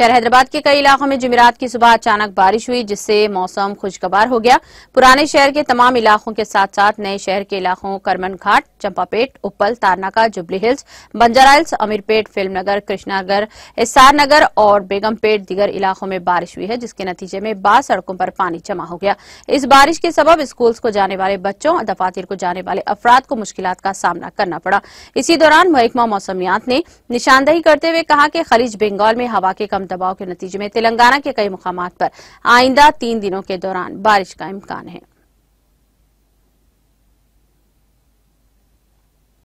शहर हैदराबाद के कई इलाकों में जुमेरात की सुबह अचानक बारिश हुई जिससे मौसम खुशगवार हो गया पुराने शहर के तमाम इलाकों के साथ साथ नए शहर के इलाकों करमन घाट चंपापेट उपल तारनाका जुबली हिल्स बंजारा हिल्स अमीरपेट फिल्मनगर कृष्णागर एसार नगर और बेगमपेट दीगर इलाकों में बारिश हुई है जिसके नतीजे में बाद सड़कों पर पानी जमा हो गया इस बारिश के सबब स्कूल्स को जाने वाले बच्चों और दफातर को जाने वाले अफराद को मुश्किल का सामना करना पड़ा इसी दौरान महकमा मौसमियात ने निशानदेही करते हुए कहा कि खलीज बंगाल में हवा के कम दबाव के नतीजे में तेलंगाना के कई मकाम पर आइंदा तीन दिनों के दौरान बारिश का इम्कान है